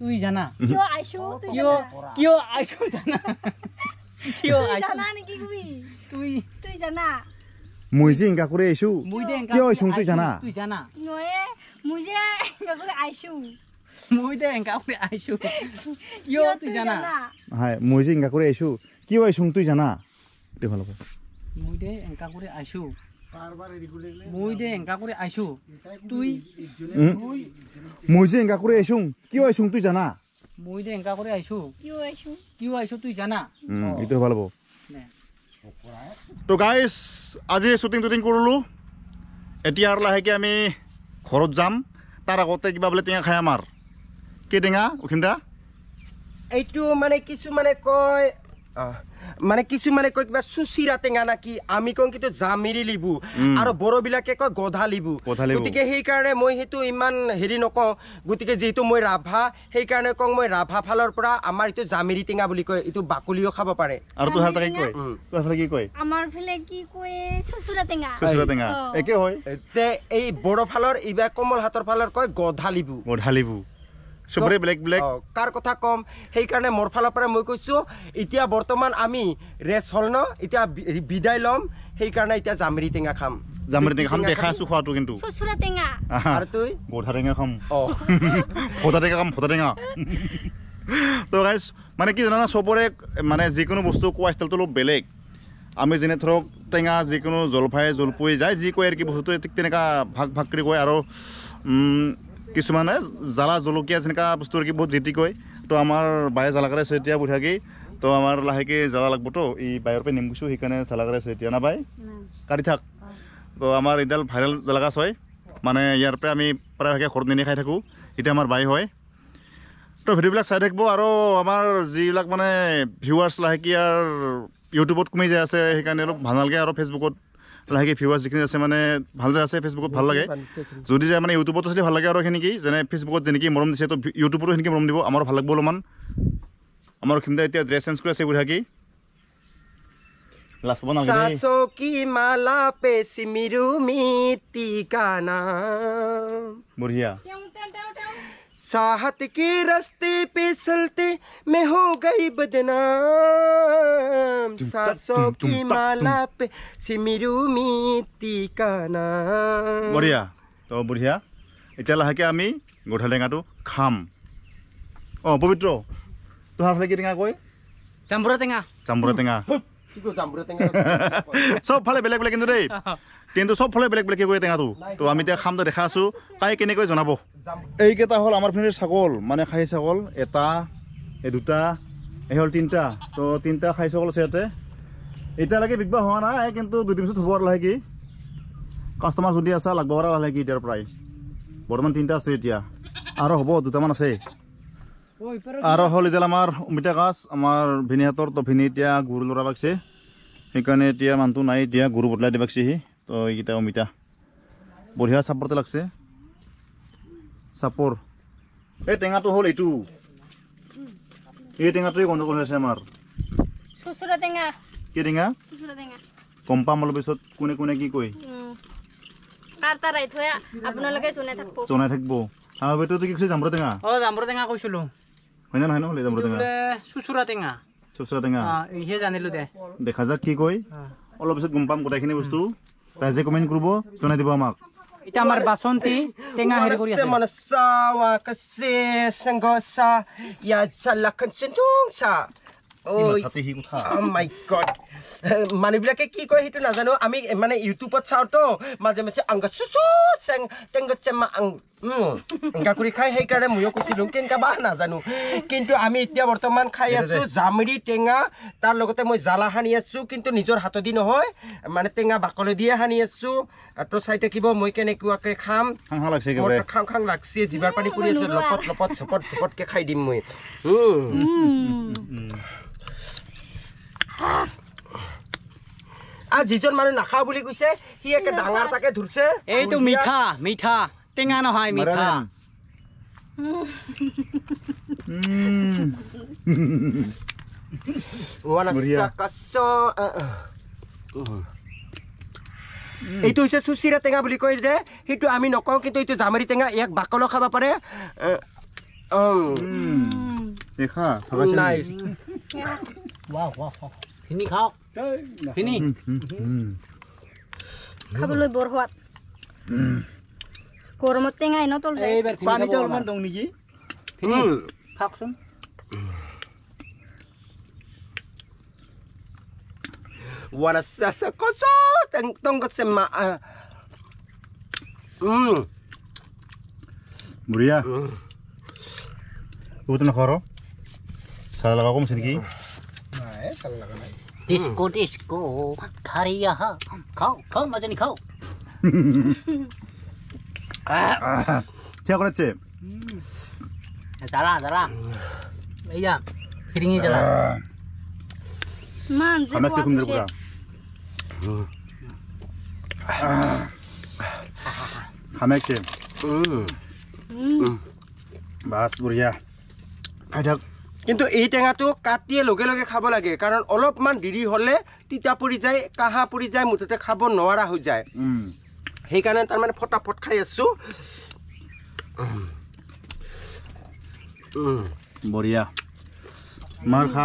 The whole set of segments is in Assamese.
তুই জানা কিয় আইছো তুই জানা আইছো জানা কিয় আইছো জানা নেকি কবি তুই তুই জানা মই যে ইংকা করে আইছো মই যে ইংকা আইছো তুই জানা তুই জানা নয়ে মই যে ইংকা করে আইছো মই যে ইংকা করে আইছো কিয় তুই জানা হাই মই যে ইংকা করে আইছো কিয় আইছো তুই জানা দে ভালো মই যে ইংকা করে আইছো মই যে এনেকা কৰি আইছো কিয় আইছো তুই জানা মই যে এনেকা কৰি আইছো কিয় আইছো তুই জানা এইটো ভাল হব তো গাইছ আজি শ্বুটিং টুটিং কৰিলো এতিয়া আৰু লাহেকৈ আমি ঘৰত যাম তাৰ আগতে কিবা বোলে টেঙা খাই আমাৰ কি টেঙা উখিন্দা এইটো মানে কিছুমানে কয় মানে কিছুমানে কয় কিবা চুচিৰা টেঙা নাকি আমি কওঁ কিন্তু জামিৰি লিবু আৰু বড়োবিলাকে কয় গধা লিবু গতিকে সেইকাৰণে মই সেইটো ইমান হেৰি নকওঁ গতিকে যিহেতু মই ৰাভা সেইকাৰণে কওঁ মই ৰাভা ফালৰ পৰা আমাৰ এইটো জামিৰি টেঙা বুলি কয় এইটো বাকলিও খাব পাৰে আৰু তোহাৰ তাকে কয় তোহাৰ ফালে কি কয় আমাৰ ফালে কি কয় চুচুৰা টেঙা চুচুৰা টেঙা একে হয় তে এই বড়ো ফালৰ ইবা কমল হাতৰ ফালৰ কয় গধা লিবু গধা লিবু চবৰে ব্লেক ব্লেক কাৰ কথা ক'ম সেইকাৰণে মোৰ ফালৰ পৰা মই কৈছোঁ এতিয়া বৰ্তমান আমি ৰেচ হ'ল ন এতিয়া বিদায় ল'ম সেইকাৰণে এতিয়া জামৰি টেঙা খাম জামৰি টেঙা খাম দেখা আছো খোৱাটো কিন্তু টেঙা খাম মানে কি জানা চবৰে মানে যিকোনো বস্তু কোৱা ষ্টাইলটো অলপ বেলেগ আমি যেনে ধৰক টেঙা যিকোনো জলফাই জলপুৰি যায় যি কয় আৰু কি বস্তুটো ঠিক তেনেকুৱা ভাগ ভাগ কৰি কয় আৰু কিছুমানে জ্বালা জলকীয়া যেনেকুৱা বস্তু আৰু কি বহুত কয় তো আমাৰ বায়ে জ্বালাকাৰে চেতিয়া বুঢ়ি থাকি তো আমাৰ লাহেকৈ জ্বালা লাগিবতো ই বায়ৰ পৰা নিম গৈছোঁ সেইকাৰণে জ্বালাকাৰে চেতিয়া না বাই কাটি থাক তো আমাৰ এইডাল ভাইৰেল জ্বালাকাচ হয় মানে ইয়াৰ পৰা আমি প্ৰায়ভাগে ঘৰত নিনি খাই থাকোঁ এতিয়া আমাৰ বায়ে হয় তো ভিডিঅ'বিলাক চাই থাকিব আৰু আমাৰ যিবিলাক মানে ভিউৱাৰ্ছ লাহেকৈ ইয়াৰ ইউটিউবত কমি যায় আছে সেইকাৰণে অলপ ভাল আৰু ফেচবুকত লাহেকৈ ভিউৱাৰ্ছ যিখিনি আছে মানে ভাল যে আছে ফেচবুকত ভাল লাগে যদি যায় মানে ইউটিউবতো চলি ভাল লাগে আৰু সেনেকৈ যেনে ফেচবুকত যেনেকৈ মৰম দিছে তো ইউটিউবতো সেনেকৈ মৰম দিব আমাৰ ভাল লাগিব অলপমান আমাৰ খিনি এতিয়া ড্ৰেছ চেঞ্জ কৰি আছে এইবোৰ থাকি বঢ়িয়া साहत के रस्ते पे सलते मैं हो गई बदनाम सात सौ की माला पे सिमिरू मिति का नाम बढिया তো বঢ়িয়া এতিয়া লাহেকৈ আমি গধূলি টেঙাটো খাম অঁ পবিত্ৰ তোহাৰ ফালে কি টেঙা কয় জাম্বুৰা টেঙা জাম্বুৰা টেঙা চব ফালে বেলেগ বেলেগ কিন্তু দেই কিন্তু চব ফালে বেলেগ বেলেগ কৈ টেঙাটো তো আমি এতিয়া খামটো দেখা আছো কাই কেনেকৈ জনাব এইকেইটা হ'ল আমাৰ ফেমিলিৰ ছাগল মানে খাই ছাগল এটা এই দুটা এই হ'ল তিনিটা তো তিনিটা খাহী ছাগল আছে ইয়াতে এতিয়ালৈকে বিকবা হোৱা নাই কিন্তু দুদিন পিছত হ'ব আৰু লাহে কি কাষ্টমাৰ যদি আছা লাগব পৰা কি এতিয়াৰ প্ৰায় বৰ্তমান তিনিটা আছে এতিয়া আৰু হ'ব দুটামান আছে আৰু হ'ল এতিয়া আমাৰ অমিতা গাছ আমাৰ ভিনীহাতৰ তো ভিনী এতিয়া গুৰু ল'ৰা পাকছে সেইকাৰণে এতিয়া মানুহটো নাই এতিয়া গুৰু বদলাই দি পাকছে সি তো এইকেইটা অমিতা বঢ়িয়া চাপৰতে লাগছে চাপৰ এই টেঙাটো হ'ল এইটো এই টেঙাটোৱে গণ্ডগোল হৈ আছে আমাৰ কি টেঙা গম পাম অলপ পিছত কোনে কোনে কি কয় আপোনালোকে জনাই বেটো তো কি কৈছে টেঙা অঁ জামৰ টেঙা কৈছিলোঁ মানে নহয় ন লৈ যাম ৰটেঙা টেঙা চুচুৰা টেঙা সেয়ে জানিলো দে দেখা যাক কি কৈ অলপ পিছত গম পাম গোটেইখিনি বস্তু ৰাইজে কমেণ্ট কৰিব জনাই দিব আমাক এতিয়া আমাৰ বাসন্তী টেঙা হেৰি কৰি আছে মানে চাওঁ কাছে চেংঘ চা ইয়াত চা লাখন Oh মানুহবিলাকে কি কয় সেইটো নাজানো আমি মানে ইউটিউবত চাওঁ চাওঁতো মাজে মাজে এনেকা কৰি খাই সেইকাৰণে ময়ো কৈছিলো কেনেকা বাহ নাজানো কিন্তু আমি এতিয়া বৰ্তমান খাই আছো জামৰি টেঙা তাৰ লগতে মই জ্বালা সানি আছো কিন্তু নিজৰ হাতেদি নহয় মানে টেঙা বাকলি দিয়ে সানি আছো তো চাই থাকিব মই কেনেকুৱাকে খাম খাং খাং লাগছে জিভাৰ পানী কৰি আছে লপত লপত চপত চপতকে খাই দিম মই যিজন মানুহ নাখাওঁ বুলি কৈছে সি একে ডাঙৰ টেঙা নহয় এইটো হৈছে চুচিৰা টেঙা বুলি কয় যে সেইটো আমি নকওঁ কিন্তু এইটো জামাৰি টেঙা ইয়াক বাকলো খাব পাৰে Ini. Kabeloi borhuat. Kormote ngai no tolle. Pani tol eh, man dong niji. Ini. Paksun. Wala sasa koso tang tong kot sema. Eh. Hmm. Muria. Hmm. Utna koro. Salah aku mesti niki. Nah, eh, salah kan. 디스코 음. 디스코 카리야 가오 가오 마전이 가오 아, 제가 그랬지 잘라 음. 잘라 이야 기링이 잘라 만 제가 맞게 흔들고라 가맥지 맛 부리야 가작 কিন্তু এই টেঙাটো কাটিয়ে লগে লগে খাব লাগে কাৰণ অলপমান দেৰি হলে তিতা পৰি যায় কাহা পৰি যায় মুঠতে খাব নোৱাৰা হৈ যায় সেইকাৰণে তাৰমানে মানে ফটাফট খাই আছোঁ বঢ়িয়া মাৰ খা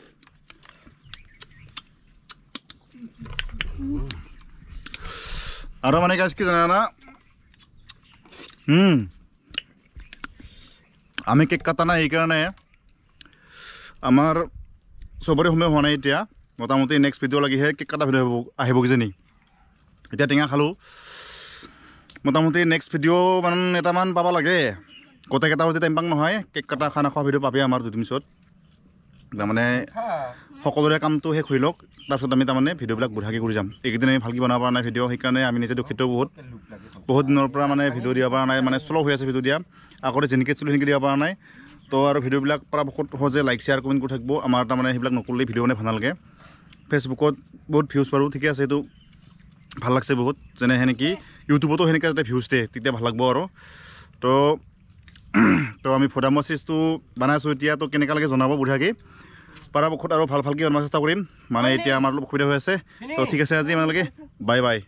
Aroma nih guys kita nana. Hmm. Ame kek kata nana ikan ya. Amar sobari home home nih dia. Mau tamu tuh next video lagi he kek kata video ahi bukti nih. Itu tinggal halu. Mau tamu tuh next video mana netaman papa lagi. Kota kita harus ditempang nih he kek kata karena kau video papi amar tuh dimisut. তাৰমানে সকলোৰে কামটো শেষ হৈ লওক তাৰপিছত আমি তাৰমানে ভিডিঅ'বিলাক বুঢ়াকে কৰি যাম এইকেইদিন আমি ভালকৈ বনাব পৰা নাই ভিডিঅ' সেইকাৰণে আমি নিজে দুখিত বহুত বহুত দিনৰ পৰা মানে ভিডিঅ' দিব পৰা নাই মানে শ্ল' হৈ আছে ভিডিঅ' দিয়া আগতে যেনেকৈ চলি সেনেকৈ দিব পৰা নাই তো আৰু ভিডিঅ'বিলাক পৰাপক্ষত সহজে লাইক শ্বেয়াৰ কমেণ্ট কৰি থাকিব আমাৰ তাৰমানে সেইবিলাক নকৰিলে ভিডিঅ' মানে ভাল নালাগে ফেচবুকত বহুত ভিউজ পাৰোঁ ঠিকে আছে এইটো ভাল লাগিছে বহুত যেনে সেনেকৈ ইউটিউবতো সেনেকৈ যাতে ভিউজ দিয়ে তেতিয়া ভাল লাগিব আৰু তো তো আমি ফুডামৰ চিজটো বনাইছোঁ এতিয়া তো কেনেকুৱা লাগে জনাব বুঢ়াকি পৰাপক্ষত আৰু ভাল ভালকৈ বনাব চেষ্টা কৰিম মানে এতিয়া আমাৰ অলপ অসুবিধা হৈ আছে তো ঠিক আছে আজি আপোনালোকে বাই বাই